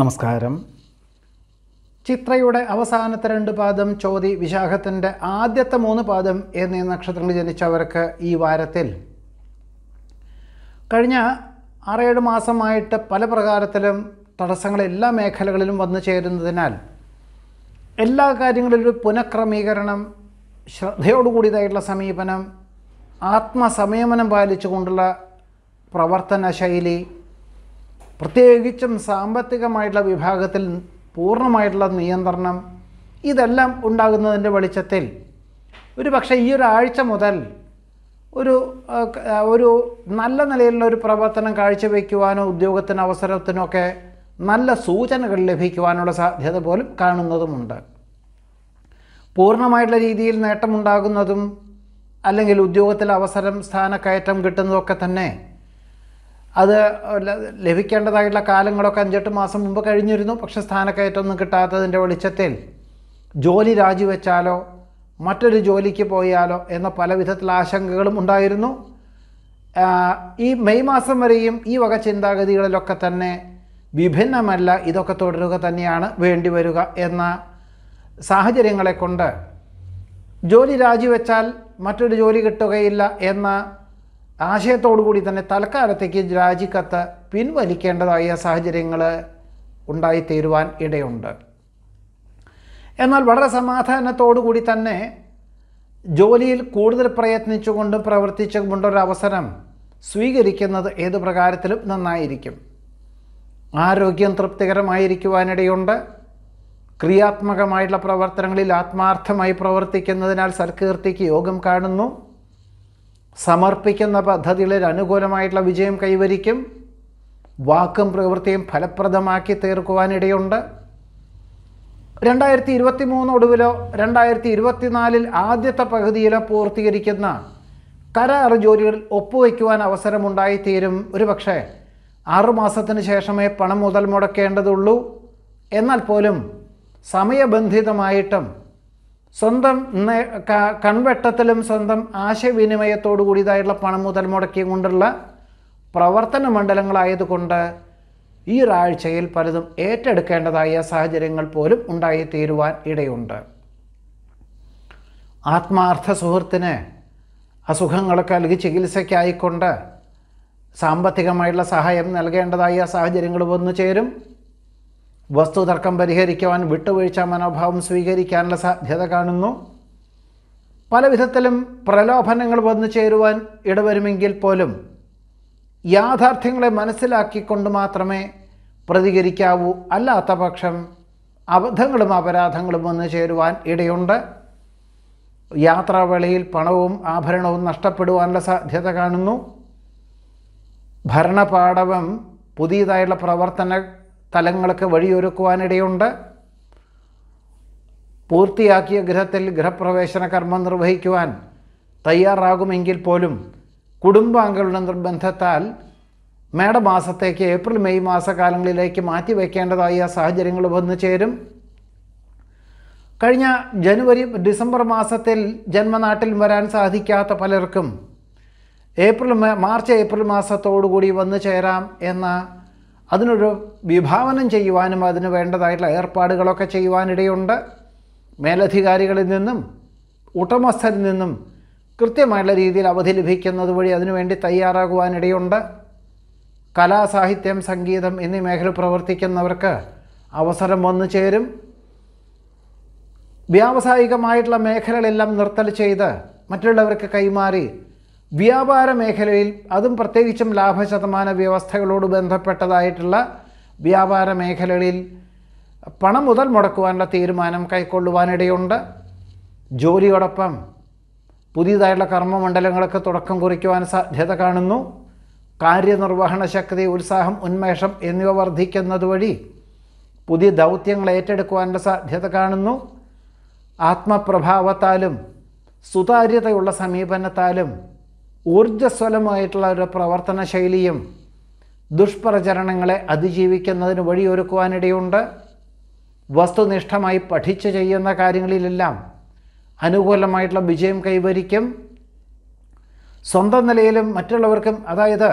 നമസ്കാരം ചിത്രയുടെ അവസാനത്തെ രണ്ട് പാദം ചോതി വിശാഖത്തിൻ്റെ ആദ്യത്തെ മൂന്ന് പാദം എന്നീ നക്ഷത്രങ്ങൾ ജനിച്ചവർക്ക് ഈ വാരത്തിൽ കഴിഞ്ഞ ആറേഴ് മാസമായിട്ട് പല പ്രകാരത്തിലും തടസ്സങ്ങൾ എല്ലാ മേഖലകളിലും വന്നു ചേരുന്നതിനാൽ എല്ലാ കാര്യങ്ങളിലും ഒരു പുനഃക്രമീകരണം ശ്രദ്ധയോടുകൂടിയതായിട്ടുള്ള സമീപനം ആത്മസംയമനം പാലിച്ചുകൊണ്ടുള്ള പ്രവർത്തന ശൈലി പ്രത്യേകിച്ചും സാമ്പത്തികമായിട്ടുള്ള വിഭാഗത്തിൽ പൂർണ്ണമായിട്ടുള്ള നിയന്ത്രണം ഇതെല്ലാം ഉണ്ടാകുന്നതിൻ്റെ വെളിച്ചത്തിൽ ഒരു പക്ഷേ ഈ ഒരാഴ്ച മുതൽ ഒരു ഒരു നല്ല നിലയിലുള്ള ഒരു പ്രവർത്തനം കാഴ്ചവെക്കുവാനോ ഉദ്യോഗത്തിന് അവസരത്തിനൊക്കെ നല്ല സൂചനകൾ ലഭിക്കുവാനുള്ള സാധ്യത പോലും കാണുന്നതുമുണ്ട് പൂർണ്ണമായിട്ടുള്ള രീതിയിൽ നേട്ടമുണ്ടാകുന്നതും അല്ലെങ്കിൽ ഉദ്യോഗത്തിൽ അവസരം സ്ഥാനക്കയറ്റം കിട്ടുന്നതൊക്കെ തന്നെ അത് ലഭിക്കേണ്ടതായിട്ടുള്ള കാലങ്ങളൊക്കെ അഞ്ചെട്ട് മാസം മുമ്പ് കഴിഞ്ഞിരുന്നു പക്ഷേ സ്ഥാനക്കയറ്റമൊന്നും കിട്ടാത്തതിൻ്റെ വെളിച്ചത്തിൽ ജോലി രാജിവെച്ചാലോ മറ്റൊരു ജോലിക്ക് പോയാലോ എന്ന പല വിധത്തിലുള്ള ആശങ്കകളും ഉണ്ടായിരുന്നു ഈ മെയ് മാസം വരെയും ഈ വക ചിന്താഗതികളിലൊക്കെ തന്നെ വിഭിന്നമല്ല ഇതൊക്കെ തുടരുക തന്നെയാണ് വരിക എന്ന സാഹചര്യങ്ങളെ കൊണ്ട് ജോലി രാജിവെച്ചാൽ മറ്റൊരു ജോലി കിട്ടുകയില്ല എന്ന ആശയത്തോടു കൂടി തന്നെ തൽക്കാലത്തേക്ക് രാജിക്കത്ത് പിൻവലിക്കേണ്ടതായ സാഹചര്യങ്ങൾ ഉണ്ടായിത്തീരുവാൻ ഇടയുണ്ട് എന്നാൽ വളരെ സമാധാനത്തോടു കൂടി തന്നെ ജോലിയിൽ കൂടുതൽ പ്രവർത്തിച്ചുകൊണ്ടൊരു പ്രവർത്തിച്ചുകൊണ്ടൊരവസരം സ്വീകരിക്കുന്നത് ഏത് പ്രകാരത്തിലും നന്നായിരിക്കും ആരോഗ്യം തൃപ്തികരമായിരിക്കുവാനിടയുണ്ട് ക്രിയാത്മകമായിട്ടുള്ള പ്രവർത്തനങ്ങളിൽ ആത്മാർത്ഥമായി പ്രവർത്തിക്കുന്നതിനാൽ സൽകീർത്തിക്ക് യോഗം കാണുന്നു സമർപ്പിക്കുന്ന പദ്ധതികളിൽ അനുകൂലമായിട്ടുള്ള വിജയം കൈവരിക്കും വാക്കും പ്രവൃത്തിയും ഫലപ്രദമാക്കി തീർക്കുവാനിടയുണ്ട് രണ്ടായിരത്തി ഇരുപത്തി മൂന്ന് ഒടുവിലോ രണ്ടായിരത്തി ഇരുപത്തിനാലിൽ ആദ്യത്തെ പകുതിയിലോ പൂർത്തീകരിക്കുന്ന കരാറ് ജോലികൾ ഒപ്പുവയ്ക്കുവാൻ അവസരമുണ്ടായിത്തീരും പക്ഷേ ആറുമാസത്തിന് ശേഷമേ പണം മുതൽ മുടക്കേണ്ടതുള്ളൂ എന്നാൽ പോലും സമയബന്ധിതമായിട്ടും സ്വന്തം കൺവെട്ടത്തിലും സ്വന്തം ആശയവിനിമയത്തോടു കൂടിയതായിട്ടുള്ള പണം മുതൽ മുടക്കിയും കൊണ്ടുള്ള പ്രവർത്തന മണ്ഡലങ്ങളായതുകൊണ്ട് ഈ ഒരാഴ്ചയിൽ പലതും ഏറ്റെടുക്കേണ്ടതായ സാഹചര്യങ്ങൾ പോലും ഉണ്ടായിത്തീരുവാൻ ഇടയുണ്ട് ആത്മാർത്ഥ സുഹൃത്തിന് അസുഖങ്ങളൊക്കെ അല്ലെങ്കിൽ ചികിത്സയ്ക്കായിക്കൊണ്ട് സാമ്പത്തികമായിട്ടുള്ള സഹായം നൽകേണ്ടതായ സാഹചര്യങ്ങൾ വന്നു ചേരും വസ്തുതർക്കം പരിഹരിക്കുവാൻ വിട്ടുവീഴ്ച മനോഭാവം സ്വീകരിക്കാനുള്ള സാധ്യത കാണുന്നു പല വിധത്തിലും പ്രലോഭനങ്ങൾ വന്നു ചേരുവാൻ ഇടവരുമെങ്കിൽ പോലും യാഥാർത്ഥ്യങ്ങളെ മനസ്സിലാക്കിക്കൊണ്ട് മാത്രമേ പ്രതികരിക്കാവൂ അല്ലാത്ത പക്ഷം അബദ്ധങ്ങളും അപരാധങ്ങളും വന്നു ചേരുവാൻ ഇടയുണ്ട് യാത്രാവേളയിൽ പണവും ആഭരണവും നഷ്ടപ്പെടുവാനുള്ള സാധ്യത കാണുന്നു ഭരണപാഠവം പുതിയതായുള്ള പ്രവർത്തന തലങ്ങളൊക്കെ വഴിയൊരുക്കുവാനിടയുണ്ട് പൂർത്തിയാക്കിയ ഗൃഹത്തിൽ ഗൃഹപ്രവേശന കർമ്മം നിർവഹിക്കുവാൻ തയ്യാറാകുമെങ്കിൽ പോലും കുടുംബാംഗങ്ങളുടെ നിർബന്ധത്താൽ മേടമാസത്തേക്ക് ഏപ്രിൽ മെയ് മാസകാലങ്ങളിലേക്ക് വയ്ക്കേണ്ടതായ സാഹചര്യങ്ങൾ വന്നു ചേരും കഴിഞ്ഞ ജനുവരി ഡിസംബർ മാസത്തിൽ ജന്മനാട്ടിൽ വരാൻ സാധിക്കാത്ത പലർക്കും ഏപ്രിൽ മാർച്ച് ഏപ്രിൽ മാസത്തോടുകൂടി വന്നു ചേരാം എന്ന അതിനൊരു വിഭാവനം ചെയ്യുവാനും അതിന് വേണ്ടതായിട്ടുള്ള ഏർപ്പാടുകളൊക്കെ ചെയ്യുവാനിടയുണ്ട് മേലധികാരികളിൽ നിന്നും ഉടമസ്ഥരിൽ നിന്നും കൃത്യമായുള്ള രീതിയിൽ അവധി ലഭിക്കുന്നത് വഴി അതിനുവേണ്ടി തയ്യാറാകുവാനിടയുണ്ട് കലാസാഹിത്യം സംഗീതം എന്നീ മേഖല പ്രവർത്തിക്കുന്നവർക്ക് അവസരം വന്നു ചേരും വ്യാവസായികമായിട്ടുള്ള മേഖലകളെല്ലാം നിർത്തൽ ചെയ്ത് മറ്റുള്ളവർക്ക് കൈമാറി വ്യാപാര മേഖലയിൽ അതും പ്രത്യേകിച്ചും ലാഭശതമാന വ്യവസ്ഥകളോട് ബന്ധപ്പെട്ടതായിട്ടുള്ള വ്യാപാര മേഖലകളിൽ പണം മുതൽ മുടക്കുവാനുള്ള തീരുമാനം കൈക്കൊള്ളുവാനിടയുണ്ട് ജോലിയോടൊപ്പം പുതിയതായുള്ള കർമ്മമണ്ഡലങ്ങൾക്ക് തുടക്കം കുറിക്കുവാൻ സാധ്യത കാണുന്നു കാര്യനിർവഹണ ശക്തി ഉത്സാഹം ഉന്മേഷം എന്നിവ വർദ്ധിക്കുന്നത് വഴി പുതിയ ദൗത്യങ്ങൾ ഏറ്റെടുക്കുവാനുള്ള സാധ്യത കാണുന്നു ആത്മപ്രഭാവത്താലും സുതാര്യതയുള്ള സമീപനത്താലും ഊർജ്ജസ്വലമായിട്ടുള്ള ഒരു പ്രവർത്തന ശൈലിയും ദുഷ്പ്രചരണങ്ങളെ അതിജീവിക്കുന്നതിന് വഴിയൊരുക്കുവാനിടയുണ്ട് വസ്തുനിഷ്ഠമായി പഠിച്ച് ചെയ്യുന്ന കാര്യങ്ങളിലെല്ലാം അനുകൂലമായിട്ടുള്ള വിജയം കൈവരിക്കും സ്വന്തം നിലയിലും മറ്റുള്ളവർക്കും അതായത്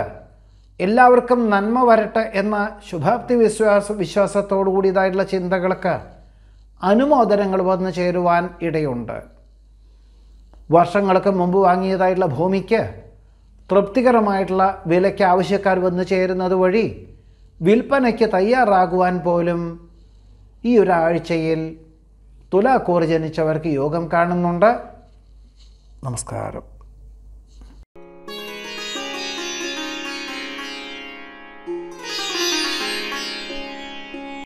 എല്ലാവർക്കും നന്മ വരട്ടെ എന്ന ശുഭാപ്തി വിശ്വാസ വിശ്വാസത്തോടു കൂടിയതായിട്ടുള്ള ചിന്തകൾക്ക് അനുമോദനങ്ങൾ വന്നു ചേരുവാൻ ഇടയുണ്ട് വർഷങ്ങൾക്ക് മുമ്പ് വാങ്ങിയതായിട്ടുള്ള ഭൂമിക്ക് തൃപ്തികരമായിട്ടുള്ള വിലയ്ക്ക് ആവശ്യക്കാർ വന്നു ചേരുന്നത് വഴി വിൽപ്പനയ്ക്ക് തയ്യാറാകുവാൻ പോലും ഈ ഒരാഴ്ചയിൽ തുലാക്കൂർ ജനിച്ചവർക്ക് യോഗം കാണുന്നുണ്ട് നമസ്കാരം